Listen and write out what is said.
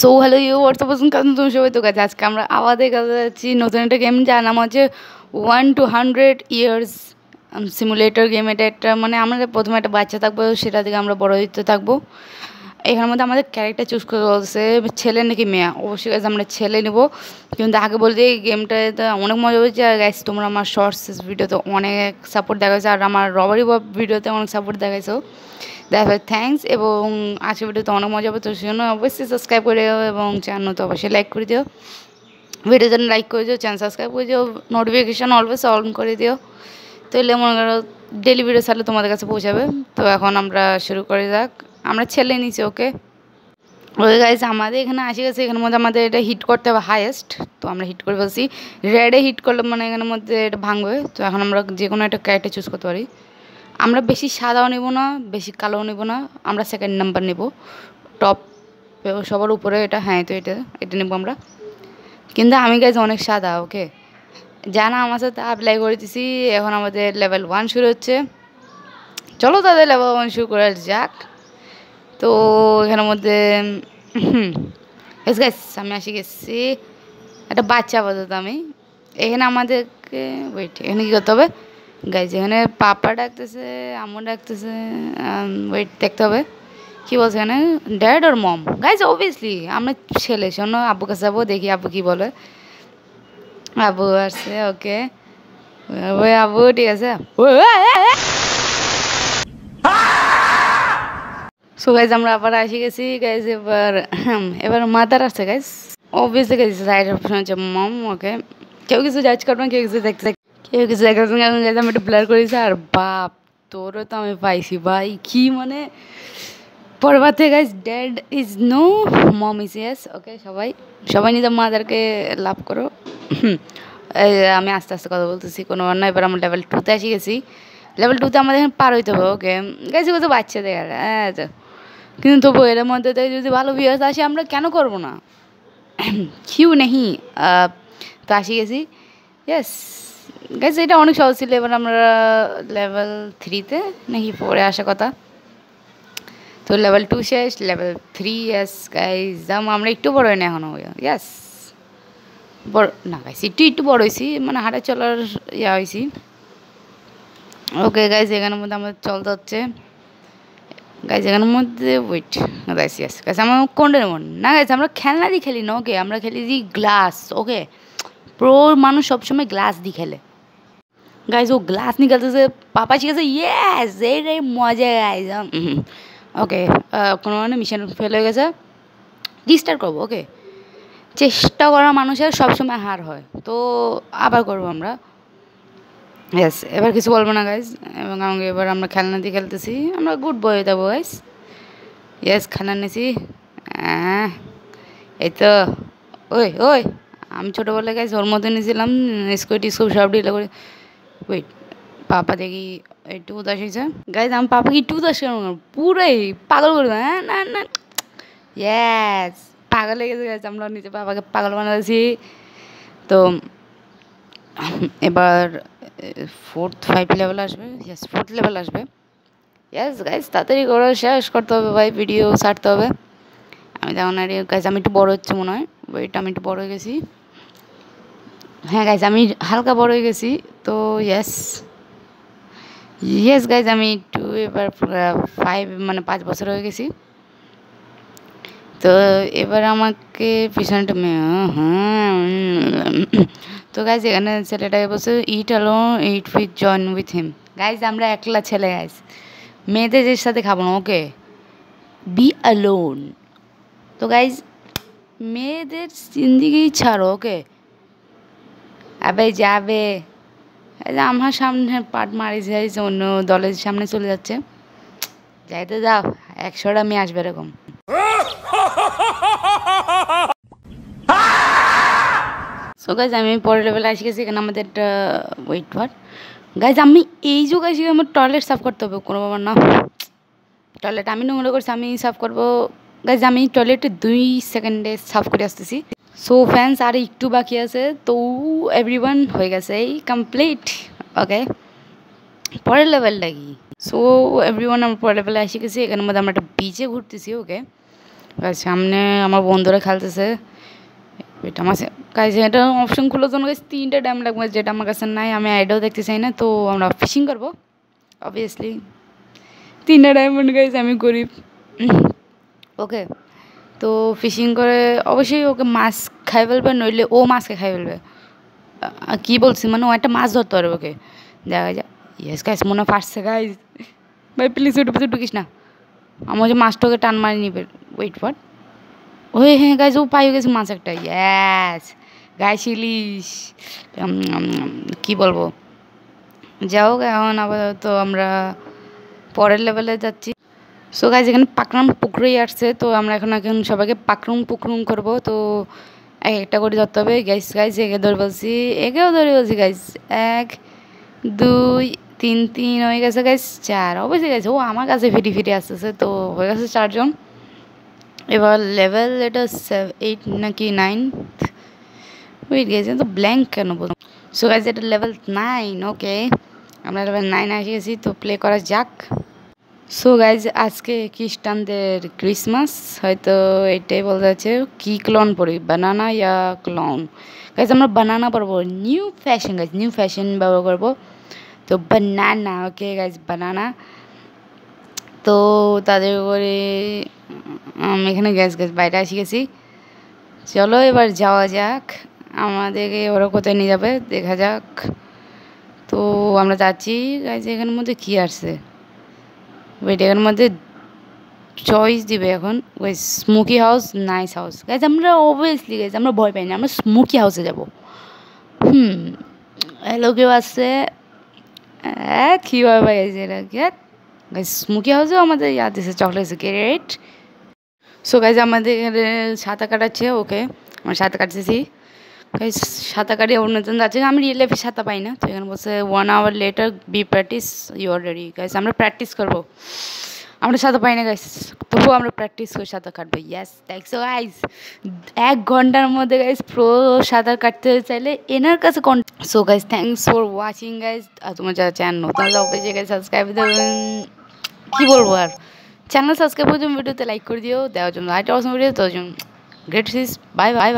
So hello you WhatsApp পছন্দ কারণ তুমি সবাই তো কাছে আজকে আমরা আবার কাছে যাচ্ছি নতুন একটা গেম যার নাম হচ্ছে one to hundred years simulator game এটা একটা মানে আমাদের প্রথমে একটা বাচ্চা থাকবো সেটা থেকে আমরা বড় দিতে থাকবো এখানের মধ্যে আমাদের ক্যারেক্টার চুজ করে বলছে ছেলে নাকি মেয়ে অবশ্যই কাছে আমরা ছেলে নেব কিন্তু আগে বলতে এই গেমটাতে অনেক মজা হয়েছে আর গাইস তোমরা আমার শর্টস ভিডিওতে অনেক সাপোর্ট দেখাইছো আর আমার রবারি ভিডিওতে অনেক সাপোর্ট দেখাইছো দেখাবে থ্যাংকস এবং আজকে ভিডিওতে অনেক মজা হবে তো জন্য অবশ্যই সাবস্ক্রাইব করে দেবো এবং চ্যানেল তো অবশ্যই লাইক করে দিও ভিডিও যেন লাইক করে দিও চ্যানেল সাবস্ক্রাইব করে দিও নোটিফিকেশান অলওয়েজ অন করে দিও এলে মনে করো ডেলি ভিডিও সালে তোমাদের কাছে পৌঁছাবে তো এখন আমরা শুরু করে যাক আমরা ছেলে নিচে ওকে ওই গাইজ আমাদের এখানে আসে গেছে এখানের মধ্যে আমাদের এটা হিট করতে হবে হায়েস্ট তো আমরা হিট করে বলছি রেডে হিট করলে মানে এখানের মধ্যে এটা ভাঙবে তো এখন আমরা যে কোনো একটা ক্যারেক্টার চুজ করতে পারি আমরা বেশি সাদাও নেব না বেশি কালোও নেব না আমরা সেকেন্ড নাম্বার নেব টপ সবার উপরে এটা হ্যাঁ তো এটা এটা নেব আমরা কিন্তু আমি গাছ অনেক সাদা ওকে জানা আমার সাথে অ্যাপ্লাই করে দিছি এখন আমাদের লেভেল ওয়ান শুরু হচ্ছে চলো তাদের লেভেল ওয়ান শুরু করে যাক তো এখানের মধ্যে গেস আমি আসি গেছি একটা বাচ্চা আপাতত আমি এখানে আমাদেরকে ওয়েট এখানে কী করতে হবে গাইজ এখানে পাপা ডাকতেছে আমু ডাকতেছে ওয়েট um, দেখতে হবে কী বলছে এখানে dad or mom guys obviously আমরা ছেলে শোনো আব্বু কাছে যাবো দেখি আব্বু কী বলে আবু আসছে ওকে ওই আবু ঠিক আছে সো গাইজ আমরা আবার আসি গেছি গাইজ এবার এবার মাদার আসছে guys obviously guys side option হচ্ছে মম ওকে কেউ কিছু জাজ করবে কেউ কিছু দেখতে এক এখন যেতাম একটু ব্লার করেছি আর বাপ তোরও তো আমি পাইছি ভাই কি মানে পরবার থেকে guys dad is no mom is yes okay সবাই সবাই নিজের মাদারকে লাভ করো আমি আস্তে আস্তে কথা বলতেছি কোনো না এবার আমার লেভেল টুতে এসে গেছি লেভেল টুতে আমাদের এখানে পার হইতে হবে ওকে গেছি কত বাচ্চা দেখা হ্যাঁ তো হ্যাঁ, হ্যাঁ। কিন্তু তবু এর মধ্যে থেকে যদি ভালো ভিউস আসে আমরা কেন করবো না কিউ নেহি তো আসি গেছি ইয়েস গাইজ এটা অনেক সহজ ছিল এবার আমরা লেভেল থ্রিতে নাকি পরে আসা কথা তো লেভেল টু শেষ লেভেল থ্রি এস গাইজ দাম আমরা একটু বড় হই না এখনও ইয়াস বড় না গাইছি একটু একটু বড় হয়েছি মানে হাঁটা চলার ইয়া হয়েছি ওকে গাইজ এখানের মধ্যে আমাদের চলতে হচ্ছে গাইজ এখানের মধ্যে ওয়েট গাইছি ইয়াস গাইজ আমার কোনটার মন না গাইছে আমরা খেলনা দিয়ে খেলি না ওকে আমরা খেলি দিই গ্লাস ওকে প্রোর মানুষ সবসময় গ্লাস দিয়ে খেলে गाइज वो ग्लास निकलते से पापा जी कैसे यस এটাই মজা গাইজ ওকে কোনো মানে মিশন ফেল হয়ে গেছে রিস্টার্ট করবো ওকে চেষ্টা করা মানুষের সব সময় হার হয় তো আবার করবো আমরা ইয়াস এবার কিছু বলবো না গাইজ এবং আমাকে এবার আমরা খেলনা দিয়ে খেলতেছি আমরা গুড বয় হয়ে যাবো গাইজ ইয়াস খেলনা নিয়েছি হ্যাঁ এই তো ওই ওই আমি ছোটোবেলায় গাইজ ওর মতো নিয়েছিলাম স্কুটি স্কুপ সব ডিলে করে wait পাপা দেখি टू दशा হয়েছে हम पापा की टू दश करूँगा पूरा পাগল করে कर ना ना यस पागल লেগে গেছে গাইজ আমরা নিজের পাপাকে পাগল বানাচ্ছি তো এবার ফোর্থ ফাইভ লেভেল আসবে ইয়াস ফোর্থ লেভেল আসবে ইয়াস গাইজ তাড়াতাড়ি করে শেষ করতে হবে ভাই ভিডিও ছাড়তে হবে আমি তেমন আর গাইজ আমি একটু বড় হচ্ছে মনে হয় ওয়েট আমি একটু বড় হয়ে গেছি হ্যাঁ গাইজ আমি হালকা বড় হয়ে গেছি তো ইয়েস ইয়েস গাইজ আমি টু এবার ফাইভ মানে পাঁচ বছর হয়ে গেছি তো এবার আমাকে পিছনটা হ্যাঁ তো গাইজ এখানে ছেলেটা বলছে eat alone eat with join with him guys আমরা একলা ছেলে গাইজ মেয়েদের সাথে খাবো না ওকে বি অ্যালোন তো গাইজ মেয়েদের জিন্দিগি ছাড়ো ওকে আবে যাবে আমার সামনে পাট মারি যাইছে অন্য দলের সামনে চলে যাচ্ছে যাইতে যাও একশোটা মেয়ে আসবে এরকম সো আমি পরের লেভেলে আসি গেছি এখানে আমাদের একটা ওয়েট ফর গাইজ আমি এই যুগ আসি আমার টয়লেট সাফ করতে হবে কোনো ব্যাপার না টয়লেট আমি নোংরা করছি আমি সাফ করবো গাইজ আমি টয়লেটে দুই সেকেন্ডে সাফ করে আসতেছি সো ফ্যান্স আর একটু বাকি আছে তো এভরিওয়ান হয়ে গেছে এই কমপ্লিট ওকে পরের লেভেলটা কি সো এভরিওয়ান আমার পরের লেভেলে এসে গেছি এখানের মধ্যে আমরা একটা বিচে ঘুরতেছি ওকে সামনে আমার বন্ধুরা খেলতেছে এটা আমার কাছে এটা অপশন খোলার জন্য কাছে তিনটে ড্যাম লাগবে যেটা আমার কাছে নাই আমি আইডাও দেখতে চাই না তো আমরা ফিশিং করবো অবভিয়াসলি তিনটে ডায়মন্ড গাইজ আমি গরিব ওকে তো ফিশিং করে অবশ্যই ওকে মাছ খাই ফেলবে নইলে ও মাছকে খাই ফেলবে কী বলছি মানে ও একটা মাছ ধরতে পারবে ওকে দেখা যায় ইয়েস গাইস মনে ফাটছে গাইস ভাই প্লিজ ওটা পিছু ঢুকিস না আমার যে মাছটাকে টান মারি নিবে ওয়েট ফর ওই হ্যাঁ গাইজ ও পাই গেছে মাছ একটা ইয়াস গাইছিলিস কী বলবো যাই হোক এখন আপাতত আমরা পরের লেভেলে যাচ্ছি সো গাইজ এখানে পাকরাম পুকুরেই আসছে তো আমরা এখন এখন সবাইকে পাকরুম পুকরুম করব তো এক একটা করে ধরতে হবে গাইজ গাইজ একে ধরে বলছি একেও ধরে বলছি গাইজ এক দুই তিন তিন হয়ে গেছে গাইজ চার অবশ্যই গেছে ও আমার কাছে ফিরি ফিরি আসতেছে তো হয়ে গেছে চারজন এবার লেভেল এটা এইট নাকি নাইনথ উইট গেছে তো ব্ল্যাঙ্ক কেন বলুন সো গাইজ এটা লেভেল নাইন ওকে আমরা লেভেল নাইন আসে গেছি তো প্লে করা যাক সো গাইজ আজকে খ্রিস্টানদের ক্রিসমাস হয়তো এটাই বলতে যাচ্ছে কী ক্লন পরি বানানা ইয়া ক্লন গাইজ আমরা বানানা পরবো new fashion guys new fashion ব্যবহার করবো তো বানানা ওকে গাইজ বানানা তো তাদের করে আমি এখানে গ্যাস গ্যাস বাইরে আসি গেছি চলো এবার যাওয়া যাক আমাদেরকে ওরা কোথায় নিয়ে যাবে দেখা যাক তো আমরা যাচ্ছি গাইজ এখানের মধ্যে কী আসছে এটার মধ্যে চয়েস দিবে এখন ওই smoky house nice house guys আমরা অবভিয়াসলি গেছি আমরা ভয় পাই না আমরা স্মোকি হাউসে যাবো হুম হ্যালো কেউ আসছে হ্যাঁ কী হবে গাইজ এটা গাইজ স্মোকি হাউসেও আমাদের ইয়াদ দিয়েছে চকলেট গ্রেট সো গাছ আমাদের এখানে সাঁতার কাটাচ্ছে ওকে আমরা সাঁতার কাটতেছি সাঁতার কাটিয়ে অন্যজন আছে আমি রিয়েল লাইফে সাঁতার পাই না তো এখানে বসে one hour later be practice you are ready guys আমরা প্র্যাকটিস করবো আমরা সাঁতার পাই না গাইস তবুও আমরা প্র্যাকটিস করে সাঁতার কাটবো ইয়াস দেখছো গাইস এক ঘন্টার মধ্যে গাইস প্রো সাঁতার কাটতে চাইলে এনার কাছে কন so guys thanks for watching guys আর তোমার যারা চ্যানেল তাহলে অবশ্যই গাইস সাবস্ক্রাইব দেবেন কী বলবো আর চ্যানেল সাবস্ক্রাইব করে তুমি ভিডিওতে লাইক করে দিও দেওয়ার জন্য আইটা অসম ভিডিও তো জন্য গ্রেট সিস বাই বাই